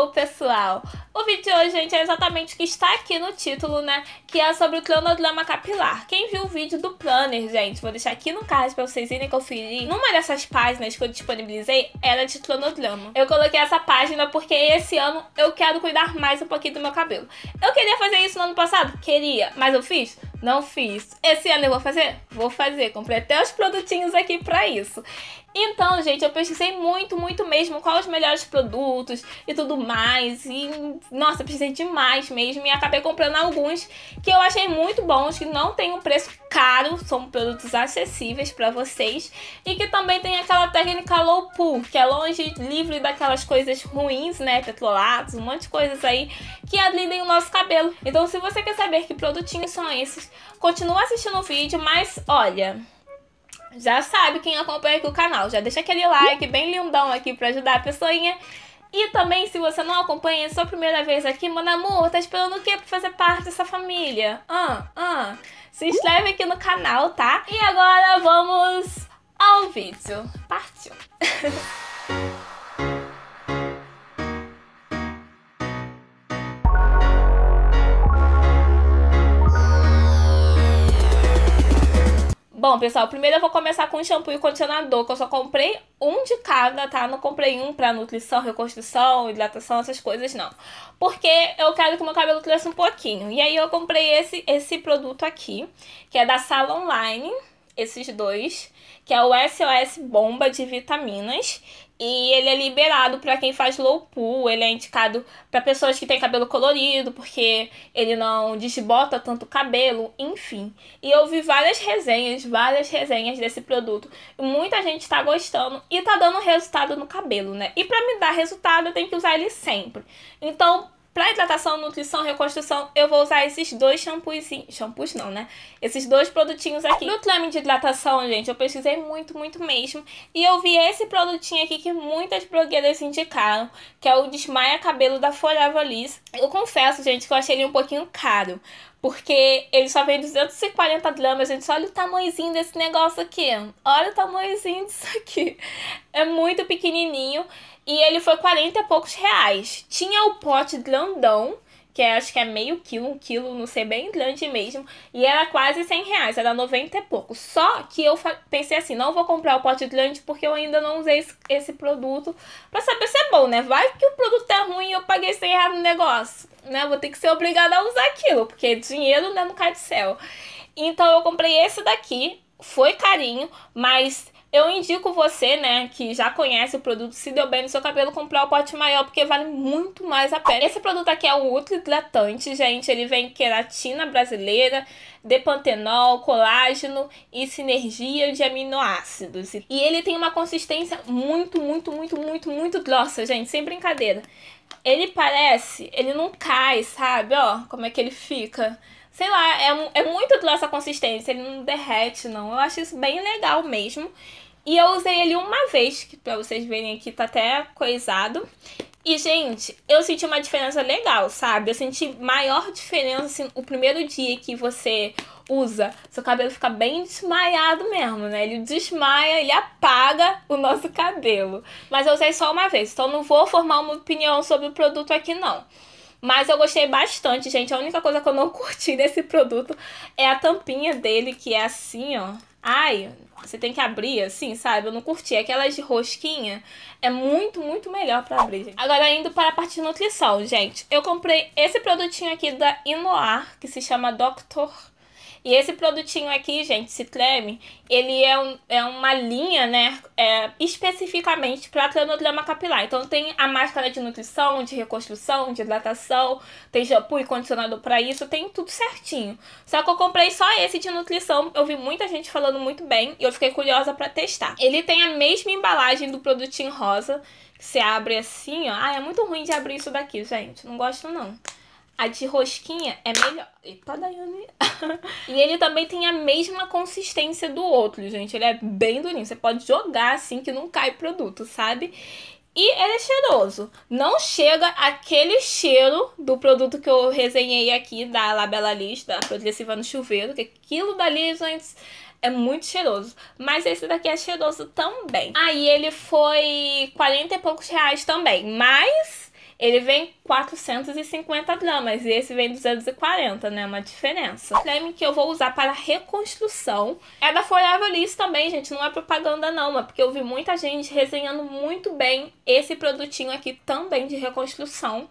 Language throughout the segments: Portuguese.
Olá pessoal! O vídeo de hoje, gente, é exatamente o que está aqui no título, né? Que é sobre o cronograma capilar. Quem viu o vídeo do planner, gente, vou deixar aqui no card pra vocês irem conferir. Numa dessas páginas que eu disponibilizei era de cronograma. Eu coloquei essa página porque esse ano eu quero cuidar mais um pouquinho do meu cabelo. Eu queria fazer isso no ano passado? Queria, mas eu fiz? Não fiz. Esse ano eu vou fazer? Vou fazer. Comprei até os produtinhos aqui pra isso. Então, gente, eu pesquisei muito, muito mesmo quais os melhores produtos e tudo mais. E, nossa, pesquisei demais mesmo. E acabei comprando alguns que eu achei muito bons, que não tem um preço caro, são produtos acessíveis para vocês. E que também tem aquela técnica low pull, que é longe, livre daquelas coisas ruins, né? Petrolatos, um monte de coisas aí que adlidem o nosso cabelo. Então, se você quer saber que produtinhos são esses, continua assistindo o vídeo, mas olha já sabe quem acompanha aqui o canal. Já deixa aquele like bem lindão aqui pra ajudar a pessoinha. E também, se você não acompanha, é sua primeira vez aqui, mano amor, tá esperando o quê pra fazer parte dessa família? Ah, ah. Se inscreve aqui no canal, tá? E agora vamos ao vídeo. Partiu! Bom, pessoal, primeiro eu vou começar com shampoo e condicionador, que eu só comprei um de cada, tá? Não comprei um pra nutrição, reconstrução, hidratação, essas coisas, não. Porque eu quero que meu cabelo cresça um pouquinho. E aí eu comprei esse, esse produto aqui, que é da Sala Online esses dois, que é o SOS Bomba de Vitaminas, e ele é liberado para quem faz low pool, ele é indicado para pessoas que têm cabelo colorido, porque ele não desbota tanto cabelo, enfim. E eu vi várias resenhas, várias resenhas desse produto. Muita gente está gostando e está dando resultado no cabelo, né? E para me dar resultado, eu tenho que usar ele sempre. Então, para hidratação, nutrição, reconstrução, eu vou usar esses dois shampoos. Shampoos não, né? Esses dois produtinhos aqui. No trame de hidratação, gente, eu pesquisei muito, muito mesmo. E eu vi esse produtinho aqui que muitas blogueiras indicaram, que é o Desmaia Cabelo da Forever Liss. Eu confesso, gente, que eu achei ele um pouquinho caro. Porque ele só vem 240 gramas, gente. Olha o tamanhozinho desse negócio aqui. Olha o tamanhozinho disso aqui. É muito pequenininho. E ele foi 40 e poucos reais. Tinha o pote grandão que é, acho que é meio quilo, um quilo, não sei, bem grande mesmo. E era quase 100 reais, era 90 e pouco. Só que eu pensei assim, não vou comprar o pote grande porque eu ainda não usei esse, esse produto pra saber se é bom, né? Vai que o produto é ruim e eu paguei 100 reais no negócio, né? Vou ter que ser obrigada a usar aquilo, porque dinheiro né, não cai do céu. Então eu comprei esse daqui, foi carinho, mas eu indico você, né, que já conhece o produto, se deu bem no seu cabelo, comprar o pote maior, porque vale muito mais a pena. Esse produto aqui é o Ultra Hidratante, gente. Ele vem queratina brasileira, depantenol, colágeno e sinergia de aminoácidos. E ele tem uma consistência muito, muito, muito, muito, muito grossa, gente, sem brincadeira ele parece, ele não cai, sabe? Ó, como é que ele fica. Sei lá, é, é muito dessa consistência, ele não derrete, não. Eu acho isso bem legal mesmo. E eu usei ele uma vez, que pra vocês verem aqui tá até coisado. E, gente, eu senti uma diferença legal, sabe? Eu senti maior diferença assim, o primeiro dia que você usa. Seu cabelo fica bem desmaiado mesmo, né? Ele desmaia, ele apaga o nosso cabelo. Mas eu usei só uma vez, então não vou formar uma opinião sobre o produto aqui, não. Mas eu gostei bastante, gente. A única coisa que eu não curti desse produto é a tampinha dele, que é assim, ó. Ai, você tem que abrir assim, sabe? Eu não curti. Aquelas de rosquinha é muito, muito melhor pra abrir, gente. Agora, indo para a parte de nutrição, gente. Eu comprei esse produtinho aqui da Inoar, que se chama Dr. E esse produtinho aqui, gente, creme, ele é, um, é uma linha, né, é, especificamente para cronograma capilar. Então tem a máscara de nutrição, de reconstrução, de hidratação, tem shampoo e condicionador para isso, tem tudo certinho. Só que eu comprei só esse de nutrição, eu vi muita gente falando muito bem e eu fiquei curiosa para testar. Ele tem a mesma embalagem do produtinho rosa, que você abre assim, ó. Ah, é muito ruim de abrir isso daqui, gente, não gosto não. A de rosquinha é melhor. daí Daiane. e ele também tem a mesma consistência do outro, gente. Ele é bem durinho. Você pode jogar assim que não cai produto, sabe? E ele é cheiroso. Não chega aquele cheiro do produto que eu resenhei aqui da Labela Liz, da Progressiva no Chuveiro, que aquilo dali, gente, é muito cheiroso. Mas esse daqui é cheiroso também. Aí ele foi 40 e poucos reais também. Mas ele vem 450 gramas e esse vem 240, né? Uma diferença. O creme que eu vou usar para reconstrução é da Forever Liss também, gente. Não é propaganda não, mas porque eu vi muita gente resenhando muito bem esse produtinho aqui também de reconstrução.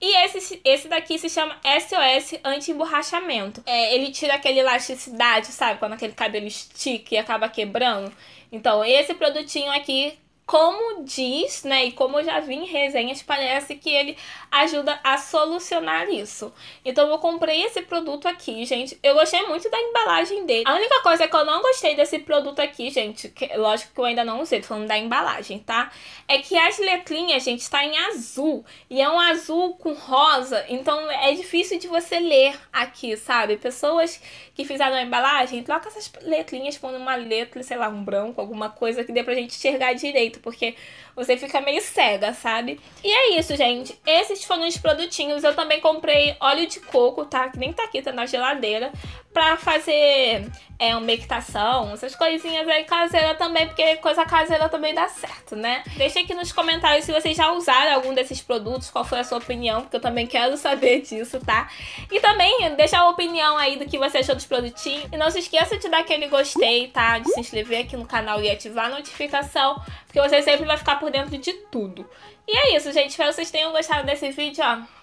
E esse, esse daqui se chama SOS anti-emborrachamento. É, ele tira aquela elasticidade, sabe? Quando aquele cabelo estica e acaba quebrando. Então, esse produtinho aqui como diz, né, e como eu já vi em resenhas, parece que ele ajuda a solucionar isso. Então eu comprei esse produto aqui, gente. Eu gostei muito da embalagem dele. A única coisa é que eu não gostei desse produto aqui, gente, que, lógico que eu ainda não usei, tô falando da embalagem, tá? É que as letrinhas, gente, tá em azul. E é um azul com rosa, então é difícil de você ler aqui, sabe? Pessoas que fizeram a embalagem, troca essas letrinhas por uma letra, sei lá, um branco, alguma coisa que dê pra gente enxergar direito porque você fica meio cega, sabe? E é isso, gente. Esses foram os produtinhos. Eu também comprei óleo de coco, tá? Que nem tá aqui, tá na geladeira pra fazer é, uma meditação, essas coisinhas aí caseira também, porque coisa caseira também dá certo, né? Deixa aqui nos comentários se vocês já usaram algum desses produtos, qual foi a sua opinião, porque eu também quero saber disso, tá? E também deixa a opinião aí do que você achou dos produtinhos. E não se esqueça de dar aquele gostei, tá? De se inscrever aqui no canal e ativar a notificação, porque você sempre vai ficar por dentro de tudo. E é isso, gente. Espero que vocês tenham gostado desse vídeo, ó.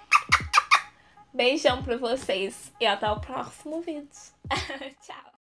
Beijão pra vocês e até o próximo vídeo. Tchau!